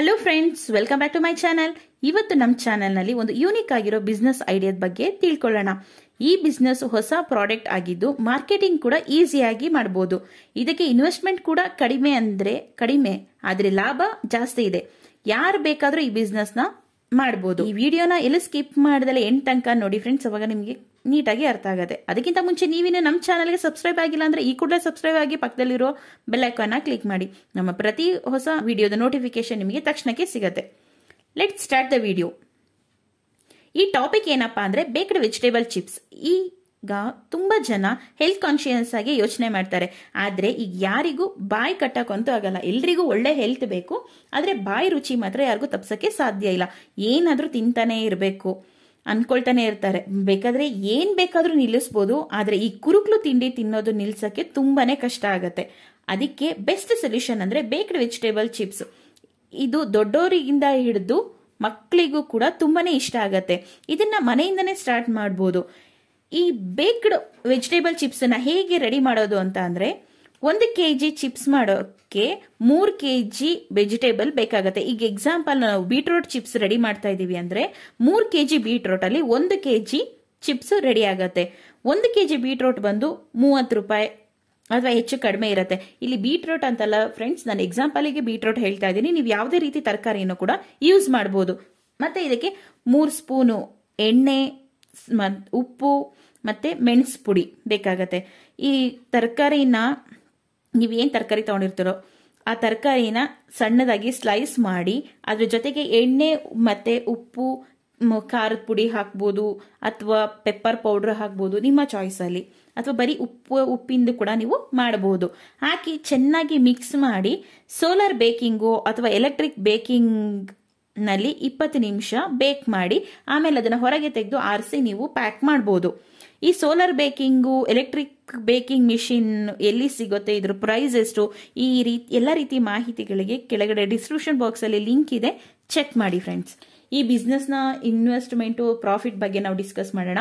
hello friends welcome back to my channel ಇವತ್ತು ನಮ್ಮ ಚಾನಲ್ನಲ್ಲಿ ಒಂದು ಯೂನಿಕ್ ಆಗಿರೋ ಬಿಸ್ನೆಸ್ ಐಡಿಯಾದ ಬಗ್ಗೆ ತಿಳ್ಕೊಳ್ಳೋಣ ಈ ಬಿಸ್ನೆಸ್ ಹೊಸ ಪ್ರಾಡಕ್ಟ್ ಆಗಿದ್ದು ಮಾರ್ಕೆಟಿಂಗ್ ಕೂಡ ಈಸಿಯಾಗಿ ಮಾಡ್ಬೋದು ಇದಕ್ಕೆ ಇನ್ವೆಸ್ಟ್ಮೆಂಟ್ ಕೂಡ ಕಡಿಮೆ ಅಂದರೆ ಕಡಿಮೆ ಆದರೆ ಲಾಭ ಜಾಸ್ತಿ ಇದೆ ಯಾರು ಬೇಕಾದರೂ ಈ ಬಿಸ್ನೆಸ್ನ ಮಾಡ್ಬೋದು ಈ ವಿಡಿಯೋನ ಎಲ್ಲಿ ಸ್ಕಿಪ್ ಮಾಡಿದ್ರೆ ಎಂಟು ತನಕ ನೋಡಿ ಫ್ರೆಂಡ್ಸ್ ಅವಾಗ ನಿಮಗೆ ನೀಟಾಗಿ ಅರ್ಥ ಆಗುತ್ತೆ ಅದಕ್ಕಿಂತ ಮುಂಚೆ ನೀವಿನ್ನೂ ನಮ್ಮ ಚಾನಲ್ಗೆ ಸಬ್ಸ್ಕ್ರೈಬ್ ಆಗಿಲ್ಲ ಅಂದರೆ ಈ ಕೂಡಲೇ ಸಬ್ಸ್ಕ್ರೈಬ್ ಆಗಿ ಪಕ್ಕದಲ್ಲಿರೋ ಬೆಲ್ಲೈಕಾನ್ನ ಕ್ಲಿಕ್ ಮಾಡಿ ನಮ್ಮ ಪ್ರತಿ ಹೊಸ ವಿಡಿಯೋದ ನೋಟಿಫಿಕೇಶನ್ ನಿಮಗೆ ತಕ್ಷಣಕ್ಕೆ ಸಿಗುತ್ತೆ ಲೆಟ್ ಸ್ಟಾರ್ಟ್ ದ ವಿಡಿಯೋ ಈ ಟಾಪಿಕ್ ಏನಪ್ಪ ಅಂದರೆ ಬೇಕ್ಡ್ ವೆಜಿಟೇಬಲ್ ಚಿಪ್ಸ್ ಈಗ ತುಂಬ ಜನ ಹೆಲ್ತ್ ಕಾನ್ಶಿಯಸ್ ಆಗಿ ಯೋಚನೆ ಮಾಡ್ತಾರೆ ಆದರೆ ಈಗ ಯಾರಿಗೂ ಬಾಯಿ ಕಟ್ಟಕ್ಕಂತೂ ಆಗಲ್ಲ ಎಲ್ರಿಗೂ ಒಳ್ಳೆ ಹೆಲ್ತ್ ಬೇಕು ಆದರೆ ಬಾಯಿ ರುಚಿ ಮಾತ್ರ ಯಾರಿಗೂ ತಪ್ಸೋಕ್ಕೆ ಸಾಧ್ಯ ಇಲ್ಲ ಏನಾದರೂ ತಿಂತಾನೇ ಇರಬೇಕು ಅನ್ಕೊಳ್ತಾನೆ ಇರ್ತಾರೆ ಬೇಕಾದ್ರೆ ಏನ್ ಬೇಕಾದರೂ ನಿಲ್ಲಿಸ್ಬೋದು ಆದರೆ ಈ ಕುರುಕ್ಲು ತಿಂಡಿ ತಿನ್ನೋದು ನಿಲ್ಸಕ್ಕೆ ತುಂಬಾನೇ ಕಷ್ಟ ಆಗುತ್ತೆ ಅದಕ್ಕೆ ಬೆಸ್ಟ್ ಸೊಲ್ಯೂಷನ್ ಅಂದ್ರೆ ಬೇಕ್ಡ್ ವೆಜಿಟೇಬಲ್ ಚಿಪ್ಸ್ ಇದು ದೊಡ್ಡೋರಿಗಿಂದ ಹಿಡಿದು ಮಕ್ಕಳಿಗೂ ಕೂಡ ತುಂಬಾನೇ ಇಷ್ಟ ಆಗುತ್ತೆ ಇದನ್ನ ಮನೆಯಿಂದನೇ ಸ್ಟಾರ್ಟ್ ಮಾಡ್ಬೋದು ಈ ಬೇಕ್ಡ್ ವೆಜಿಟೇಬಲ್ ಚಿಪ್ಸನ್ನು ಹೇಗೆ ರೆಡಿ ಮಾಡೋದು ಅಂತ ಅಂದ್ರೆ ಒಂದು ಕೆ ಜಿ ಚಿಪ್ಸ್ ಮಾಡೋಕ್ಕೆ ಮೂರು ಕೆ ಜಿ ವೆಜಿಟೇಬಲ್ ಬೇಕಾಗುತ್ತೆ ಈಗ ಎಕ್ಸಾಂಪಲ್ ನಾವು ಬೀಟ್ರೋಟ್ ಚಿಪ್ಸ್ ರೆಡಿ ಮಾಡ್ತಾ ಇದ್ದೀವಿ ಅಂದರೆ ಮೂರು ಕೆ ಜಿ ಅಲ್ಲಿ ಒಂದು ಕೆ ಜಿ ಚಿಪ್ಸ್ ರೆಡಿ ಆಗುತ್ತೆ ಒಂದು ಕೆ ಜಿ ಬೀಟ್ರೋಟ್ ಬಂದು ಮೂವತ್ತು ರೂಪಾಯಿ ಅಥವಾ ಹೆಚ್ಚು ಕಡಿಮೆ ಇರುತ್ತೆ ಇಲ್ಲಿ ಬೀಟ್ರೋಟ್ ಅಂತಲ್ಲ ಫ್ರೆಂಡ್ಸ್ ನಾನು ಎಕ್ಸಾಂಪಲಿಗೆ ಬೀಟ್ರೋಟ್ ಹೇಳ್ತಾ ಇದ್ದೀನಿ ನೀವು ಯಾವುದೇ ರೀತಿ ತರಕಾರಿಯನ್ನು ಕೂಡ ಯೂಸ್ ಮಾಡ್ಬೋದು ಮತ್ತು ಇದಕ್ಕೆ ಮೂರು ಸ್ಪೂನು ಎಣ್ಣೆ ಉಪ್ಪು ಮತ್ತು ಮೆಣಸು ಪುಡಿ ಬೇಕಾಗತ್ತೆ ಈ ತರಕಾರಿನ ನೀವೇನು ತರಕಾರಿ ತೊಗೊಂಡಿರ್ತೀರೋ ಆ ತರಕಾರಿನ ಸಣ್ಣದಾಗಿ ಸ್ಲೈಸ್ ಮಾಡಿ ಅದ್ರ ಜೊತೆಗೆ ಎಣ್ಣೆ ಮತ್ತು ಉಪ್ಪು ಖಾರದ ಪುಡಿ ಹಾಕ್ಬೋದು ಅಥವಾ ಪೆಪ್ಪರ್ ಪೌಡ್ರ್ ಹಾಕ್ಬೋದು ನಿಮ್ಮ ಚಾಯ್ಸಲ್ಲಿ ಅಥವಾ ಬರೀ ಉಪ್ಪು ಉಪ್ಪಿಂದ ಕೂಡ ನೀವು ಮಾಡಬಹುದು ಹಾಕಿ ಚೆನ್ನಾಗಿ ಮಿಕ್ಸ್ ಮಾಡಿ ಸೋಲಾರ್ ಬೇಕಿಂಗು ಅಥವಾ ಎಲೆಕ್ಟ್ರಿಕ್ ಬೇಕಿಂಗ್ ನಲ್ಲಿ ಇಪ್ಪತ್ತು ನಿಮಿಷ ಬೇಕ್ ಮಾಡಿ ಆಮೇಲೆ ಅದನ್ನು ಹೊರಗೆ ತೆಗೆದು ಆರಿಸಿ ನೀವು ಪ್ಯಾಕ್ ಮಾಡ್ಬೋದು ಈ solar baking electric baking machine ಎಲ್ಲಿ ಸಿಗುತ್ತೆ ಇದ್ರ ಪ್ರೈಸ್ ಎಷ್ಟು ಈ ರೀತಿ ಎಲ್ಲ ರೀತಿ ಮಾಹಿತಿಗಳಿಗೆ ಕೆಳಗಡೆ ಡಿಸ್ಕ್ರಿಪ್ಷನ್ ಬಾಕ್ಸಲ್ಲಿ ಲಿಂಕ್ ಇದೆ ಚೆಕ್ ಮಾಡಿ ಫ್ರೆಂಡ್ಸ್ ಈ ಬಿಸ್ನೆಸ್ನ ಇನ್ವೆಸ್ಟ್ಮೆಂಟು ಪ್ರಾಫಿಟ್ ಬಗ್ಗೆ ನಾವು ಡಿಸ್ಕಸ್ ಮಾಡೋಣ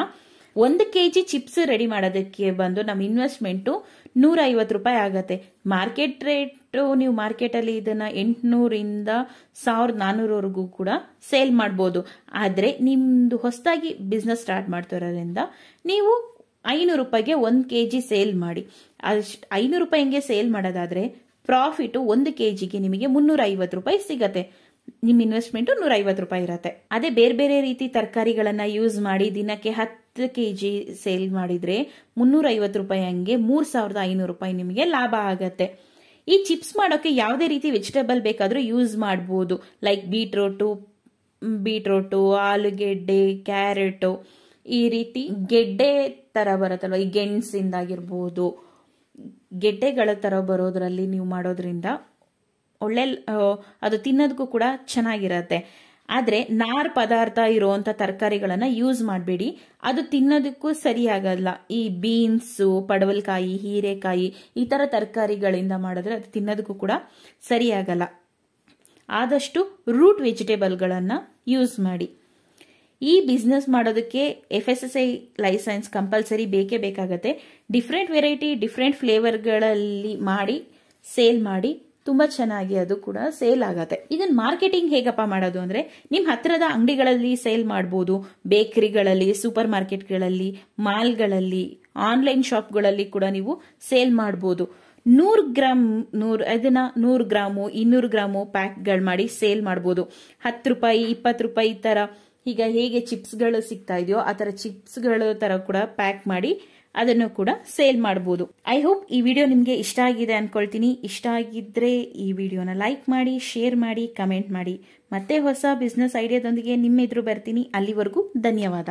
ಒಂದು ಕೆ ಜಿ ಚಿಪ್ಸ್ ರೆಡಿ ಮಾಡೋದಕ್ಕೆ ಬಂದು ನಮ್ಮ ಇನ್ವೆಸ್ಟ್ಮೆಂಟು ನೂರೈವತ್ತು ರೂಪಾಯಿ ಆಗುತ್ತೆ ಮಾರ್ಕೆಟ್ ರೇಟು ನೀವು ಮಾರ್ಕೆಟಲ್ಲಿ ಇದನ್ನು ಎಂಟುನೂರಿಂದ ಸಾವಿರದ ನಾನ್ನೂರವರೆಗೂ ಕೂಡ ಸೇಲ್ ಮಾಡ್ಬೋದು ಆದರೆ ನಿಮ್ಮದು ಹೊಸದಾಗಿ ಬಿಸ್ನೆಸ್ ಸ್ಟಾರ್ಟ್ ಮಾಡ್ತಿರೋದ್ರಿಂದ ನೀವು ಐನೂರು ರೂಪಾಯಿಗೆ ಒಂದು ಕೆ ಜಿ ಸೇಲ್ ಮಾಡಿ ಅಷ್ಟು ಐನೂರು ರೂಪಾಯಿ ಹೆಂಗೆ ಸೇಲ್ ಮಾಡೋದಾದರೆ ಪ್ರಾಫಿಟ್ ಒಂದು ಕೆ ಜಿಗೆ ನಿಮಗೆ ಮುನ್ನೂರ ರೂಪಾಯಿ ಸಿಗತ್ತೆ ನಿಮ್ಮ ಇನ್ವೆಸ್ಟ್ಮೆಂಟು ನೂರೈವತ್ತು ರೂಪಾಯಿ ಇರುತ್ತೆ ಅದೇ ಬೇರೆ ಬೇರೆ ರೀತಿ ತರಕಾರಿಗಳನ್ನು ಯೂಸ್ ಮಾಡಿ ದಿನಕ್ಕೆ ಹತ್ತು ಕೆ ಜಿ ಸೇಲ್ ಮಾಡಿದರೆ ಮುನ್ನೂರೈವತ್ತು ರೂಪಾಯಿ ಹಂಗೆ ಮೂರು ಸಾವಿರದ ಐನೂರು ರೂಪಾಯಿ ನಿಮಗೆ ಲಾಭ ಆಗುತ್ತೆ ಈ ಚಿಪ್ಸ್ ಮಾಡೋಕೆ ಯಾವುದೇ ರೀತಿ ವೆಜಿಟೇಬಲ್ ಬೇಕಾದರೂ ಯೂಸ್ ಮಾಡ್ಬೋದು ಲೈಕ್ ಬೀಟ್ರೋಟು ಬೀಟ್ರೋಟು ಆಲೂಗೆಡ್ಡೆ ಕ್ಯಾರೆಟು ಈ ರೀತಿ ಗೆಡ್ಡೆ ಥರ ಬರುತ್ತಲ್ವ ಈ ಗೆಣಸಿಂದಾಗಿರ್ಬೋದು ಗೆಡ್ಡೆಗಳ ಥರ ಬರೋದ್ರಲ್ಲಿ ನೀವು ಮಾಡೋದ್ರಿಂದ ಒಳ್ಳೆ ಅದು ತಿನ್ನೋದಕ್ಕೂ ಕೂಡ ಚೆನ್ನಾಗಿರತ್ತೆ ಆದರೆ ನಾರ್ ಪದಾರ್ಥ ಇರೋವಂಥ ತರಕಾರಿಗಳನ್ನು ಯೂಸ್ ಮಾಡಬೇಡಿ ಅದು ತಿನ್ನೋದಕ್ಕೂ ಸರಿಯಾಗಲ್ಲ ಈ ಬೀನ್ಸು ಪಡವಲಕಾಯಿ ಹೀರೆಕಾಯಿ ಈ ಥರ ತರಕಾರಿಗಳಿಂದ ಮಾಡಿದ್ರೆ ಅದು ತಿನ್ನೋದಕ್ಕೂ ಕೂಡ ಸರಿಯಾಗಲ್ಲ ಆದಷ್ಟು ರೂಟ್ ವೆಜಿಟೇಬಲ್ಗಳನ್ನು ಯೂಸ್ ಮಾಡಿ ಈ ಬಿಸ್ನೆಸ್ ಮಾಡೋದಕ್ಕೆ F S S I license compulsory ಬೇಕೇ ಬೇಕಾಗತ್ತೆ ಡಿಫ್ರೆಂಟ್ ವೆರೈಟಿ ಡಿಫ್ರೆಂಟ್ ಫ್ಲೇವರ್ಗಳಲ್ಲಿ ಮಾಡಿ ಸೇಲ್ ಮಾಡಿ ತುಂಬಾ ಚೆನ್ನಾಗಿ ಅದು ಕೂಡ ಸೇಲ್ ಆಗತ್ತೆ ಇದನ್ನ ಮಾರ್ಕೆಟಿಂಗ್ ಹೇಗಪ್ಪ ಮಾಡೋದು ಅಂದ್ರೆ ನಿಮ್ಮ ಹತ್ತಿರದ ಅಂಗಡಿಗಳಲ್ಲಿ ಸೇಲ್ ಮಾಡಬಹುದು ಬೇಕರಿಗಳಲ್ಲಿ ಸೂಪರ್ ಮಾರ್ಕೆಟ್ಗಳಲ್ಲಿ ಮಾಲ್ಗಳಲ್ಲಿ ಆನ್ಲೈನ್ ಶಾಪ್ಗಳಲ್ಲಿ ಕೂಡ ನೀವು ಸೇಲ್ ಮಾಡಬಹುದು ನೂರ್ ಗ್ರಾಮ್ ನೂರ್ ಅದನ್ನ ನೂರು ಗ್ರಾಮು ಇನ್ನೂರು ಗ್ರಾಮು ಪ್ಯಾಕ್ಗಳು ಮಾಡಿ ಸೇಲ್ ಮಾಡಬಹುದು ಹತ್ತು ರೂಪಾಯಿ ಇಪ್ಪತ್ತು ರೂಪಾಯಿ ಈ ಈಗ ಹೇಗೆ ಚಿಪ್ಸ್ಗಳು ಸಿಗ್ತಾ ಇದೆಯೋ ಆ ಥರ ಚಿಪ್ಸ್ಗಳ ಥರ ಕೂಡ ಪ್ಯಾಕ್ ಮಾಡಿ ಅದನ್ನು ಕೂಡ ಸೇಲ್ ಮಾಡಬಹುದು ಐ ಹೋಪ್ ಈ ವಿಡಿಯೋ ನಿಮಗೆ ಇಷ್ಟ ಆಗಿದೆ ಅನ್ಕೊಳ್ತೀನಿ ಇಷ್ಟ ಆಗಿದ್ರೆ ಈ ವಿಡಿಯೋನ ಲೈಕ್ ಮಾಡಿ ಶೇರ್ ಮಾಡಿ ಕಮೆಂಟ್ ಮಾಡಿ ಮತ್ತೆ ಹೊಸ ಬಿಸ್ನೆಸ್ ಐಡಿಯಾದೊಂದಿಗೆ ನಿಮ್ಮೆದುರು ಬರ್ತೀನಿ ಅಲ್ಲಿವರೆಗೂ ಧನ್ಯವಾದ